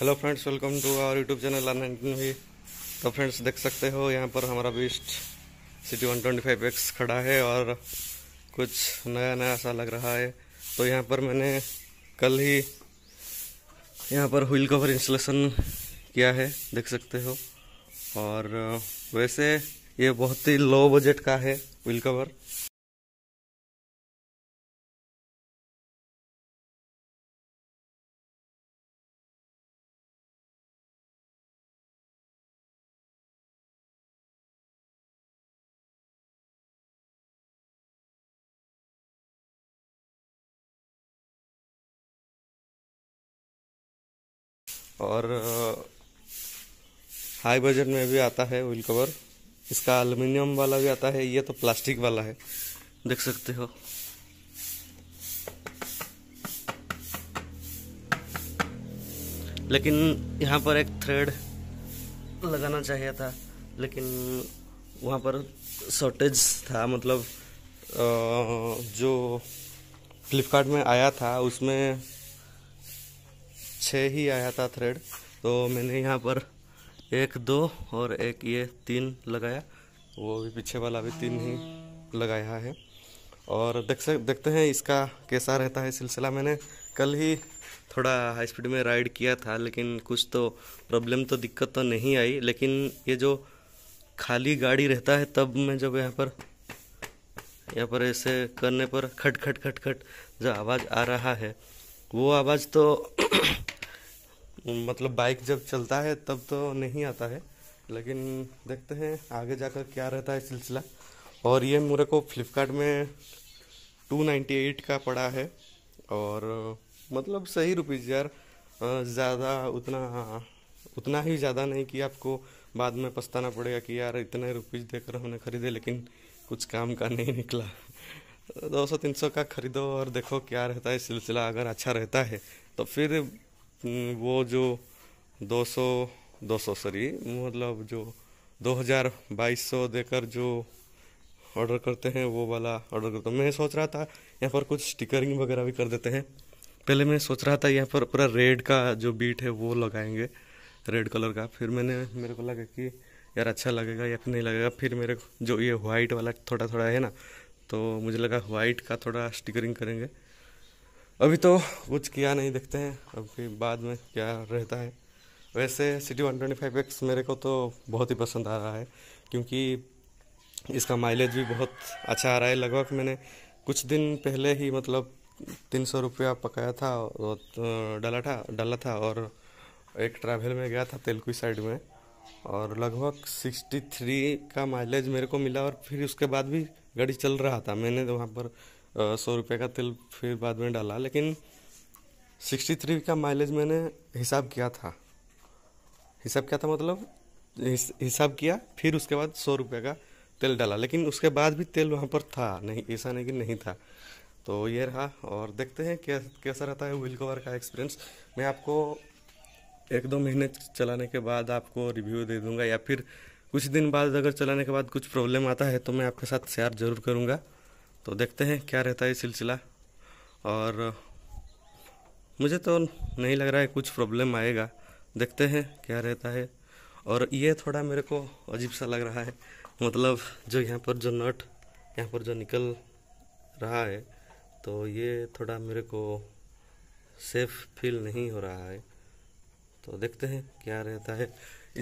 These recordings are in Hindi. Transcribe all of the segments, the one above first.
hello friends welcome to our YouTube channel R nineteen तो फ्रेंड्स देख सकते हो यहाँ पर हमारा beast CT one twenty five X खड़ा है और कुछ नया नया सा लग रहा है तो यहाँ पर मैंने कल ही यहाँ पर व्हील कवर इंस्टॉलेशन किया है देख सकते हो और वैसे ये बहुत ही लो बजट का है व्हील कवर और हाई बजट में भी आता है व्हील कवर इसका एल्यूमिनियम वाला भी आता है ये तो प्लास्टिक वाला है देख सकते हो लेकिन यहाँ पर एक थ्रेड लगाना चाहिए था लेकिन वहाँ पर शॉर्टेज था मतलब जो फ्लिपकार्ट में आया था उसमें छः ही आया था थ्रेड तो मैंने यहाँ पर एक दो और एक ये तीन लगाया वो भी पीछे वाला भी तीन ही लगाया है और देख सक देखते हैं इसका कैसा रहता है सिलसिला मैंने कल ही थोड़ा हाई स्पीड में राइड किया था लेकिन कुछ तो प्रॉब्लम तो दिक्कत तो नहीं आई लेकिन ये जो खाली गाड़ी रहता है तब मैं जब यहाँ पर यहाँ पर ऐसे करने पर खट खट खट खट जो आवाज़ आ रहा है वो आवाज़ तो मतलब बाइक जब चलता है तब तो नहीं आता है लेकिन देखते हैं आगे जाकर क्या रहता है सिलसिला और ये मेरे को फ्लिपकार्ट में 298 का पड़ा है और मतलब सही रुपीज़ यार ज़्यादा उतना उतना ही ज़्यादा नहीं कि आपको बाद में पछताना पड़ेगा कि यार इतने रुपीज़ देकर हमने ख़रीदे लेकिन कुछ काम का नहीं निकला दो सौ तीन सौ का ख़रीदो और देखो क्या रहता है सिलसिला अगर अच्छा रहता है तो फिर हम्म, वो जो 200 200 सॉरी मतलब जो 2200 देकर जो ऑर्डर करते हैं वो वाला ऑर्डर करता हूँ मैं सोच रहा था यहाँ पर कुछ स्टिकरिंग वगैरह भी कर देते हैं पहले मैं सोच रहा था यहाँ पर पूरा रेड का जो बीट है वो लगाएंगे रेड कलर का फिर मैंने मेरे को लगा कि यार अच्छा लगेगा या फिर नहीं लगेगा फिर मेरे जो ये वाइट वाला थोड़ा थोड़ा है ना तो मुझे लगा वाइट का थोड़ा स्टिकरिंग करेंगे अभी तो कुछ किया नहीं देखते हैं अभी बाद में क्या रहता है वैसे CT one twenty five X मेरे को तो बहुत ही पसंद आ रहा है क्योंकि इसका माइलेज भी बहुत अच्छा आ रहा है लगभग मैंने कुछ दिन पहले ही मतलब तीन सौ रुपया पकाया था और डाला था डाला था और एक ट्रैवल में गया था तेलकुई साइड में और लगभग सिक्सटी थ्री का माइलेज मेरे को मिला और फिर उसके बाद भी गाड़ी चल रहा था मैंने वहाँ पर सौ रुपये का तेल फिर बाद में डाला लेकिन सिक्सटी थ्री का माइलेज मैंने हिसाब किया था हिसाब किया था मतलब हिसाब किया फिर उसके बाद सौ रुपये का तेल डाला लेकिन उसके बाद भी तेल वहाँ पर था नहीं ऐसा नहीं कि नहीं था तो ये रहा और देखते हैं क्या कैसा रहता है व्हील कवर का एक्सपीरियंस मैं आपको एक दो महीने चलाने के बाद आपको रिव्यू दे दूँगा या फिर कुछ दिन बाद अगर चलाने के बाद कुछ प्रॉब्लम आता है तो मैं आपके साथ शेयर जरूर करूँगा तो देखते हैं क्या रहता है सिलसिला और मुझे तो नहीं लग रहा है कुछ प्रॉब्लम आएगा देखते हैं क्या रहता है और ये थोड़ा मेरे को अजीब सा लग रहा है मतलब जो यहाँ पर जो नट यहाँ पर जो निकल रहा है तो ये थोड़ा मेरे को सेफ फील नहीं हो रहा है तो देखते हैं क्या रहता है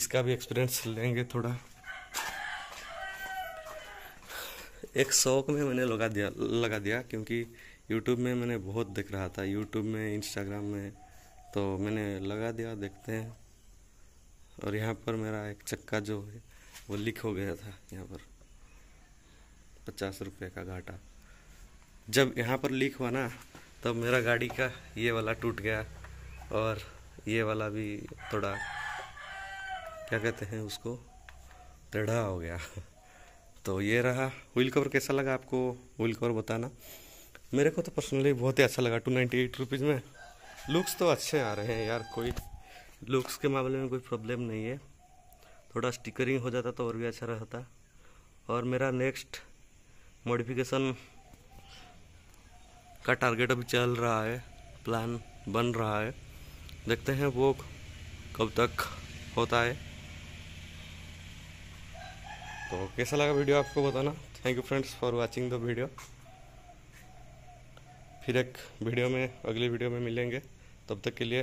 इसका भी एक्सपीरियंस लेंगे थोड़ा एक शौक में मैंने लगा दिया लगा दिया क्योंकि यूट्यूब में मैंने बहुत देख रहा था यूट्यूब में इंस्टाग्राम में तो मैंने लगा दिया देखते हैं और यहाँ पर मेरा एक चक्का जो है वो लीक हो गया था यहाँ पर पचास रुपये का घाटा जब यहाँ पर लीक हुआ ना तब मेरा गाड़ी का ये वाला टूट गया और ये वाला भी थोड़ा क्या कहते हैं उसको टेढ़ा हो गया तो ये रहा व्हील कवर कैसा लगा आपको व्हील कवर बताना मेरे को तो पर्सनली बहुत ही अच्छा लगा टू नाइन्टी एट रुपीज़ में लुक्स तो अच्छे आ रहे हैं यार कोई लुक्स के मामले में कोई प्रॉब्लम नहीं है थोड़ा स्टिकरिंग हो जाता तो और भी अच्छा रहता और मेरा नेक्स्ट मॉडिफिकेशन का टारगेट अभी चल रहा है प्लान बन रहा है देखते हैं वो कब तक होता है तो कैसा लगा वीडियो आपको बताना thank you friends for watching the video फिर एक वीडियो में अगली वीडियो में मिलेंगे तब तक के लिए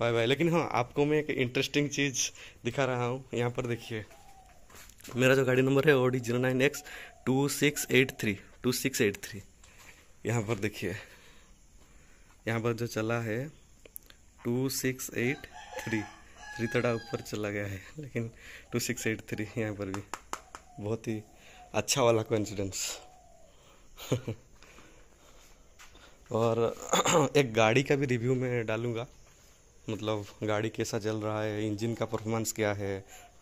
बाय बाय लेकिन हाँ आपको मैं एक इंटरेस्टिंग चीज़ दिखा रहा हूँ यहाँ पर देखिए मेरा जो गाड़ी नंबर है O D zero nine X two six eight three two six eight three यहाँ पर देखिए यहाँ पर जो चला है two six eight three three थोड़ा ऊपर चला गया है लेकिन टू सिक्स एट थ्री यहाँ पर भी बहुत ही अच्छा वाला कोइंसिडेंस और एक गाड़ी का भी रिव्यू मैं डालूँगा मतलब गाड़ी कैसा चल रहा है इंजन का परफॉर्मेंस क्या है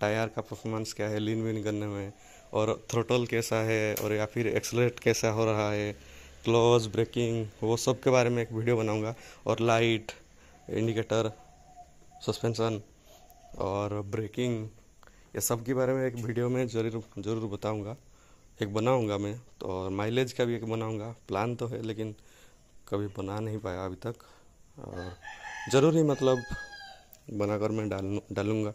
टायर का परफॉर्मेंस क्या है लीन विन करने में और थ्रोटल कैसा है और या फिर एक्सलेट कैसा हो रहा है क्लोज ब्रेकिंग वो सब के बारे में एक वीडियो बनाऊंगा और लाइट इंडिकेटर सस्पेंशन और ब्रेकिंग ये सब के बारे में एक वीडियो में जरूर जरूर बताऊंगा एक बनाऊंगा मैं तो और माइलेज का भी एक बनाऊंगा प्लान तो है लेकिन कभी बना नहीं पाया अभी तक और ज़रूर ही मतलब बनाकर मैं डाल डालूँगा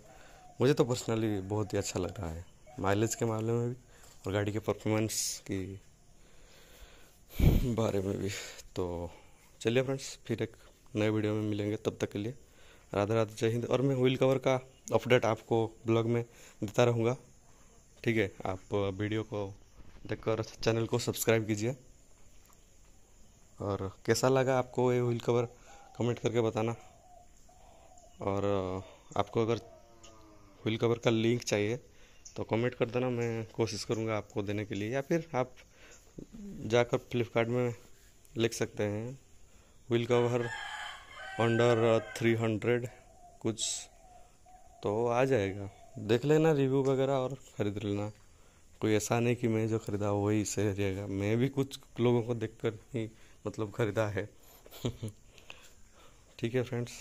मुझे तो पर्सनली बहुत ही अच्छा लग रहा है माइलेज के मामले में भी और गाड़ी के परफॉर्मेंस की बारे में भी तो चलिए फ्रेंड्स फिर एक नए वीडियो में मिलेंगे तब तक के लिए राधा राधे जय हिंद और मैं व्हील कवर का अपडेट आपको ब्लॉग में देता रहूँगा ठीक है आप वीडियो को देखकर चैनल को सब्सक्राइब कीजिए और कैसा लगा आपको ये व्हील कवर कमेंट करके बताना और आपको अगर व्हील कवर का लिंक चाहिए तो कमेंट कर देना मैं कोशिश करूँगा आपको देने के लिए या फिर आप जाकर फ्लिपकार्ट में लिख सकते हैं wheel cover under three hundred कुछ तो आ जाएगा देख लेना रिव्यू वगैरह और ख़रीद लेना कोई ऐसा नहीं कि मैं जो ख़रीदा वही सही रहेगा मैं भी कुछ लोगों को देखकर ही मतलब ख़रीदा है ठीक है फ्रेंड्स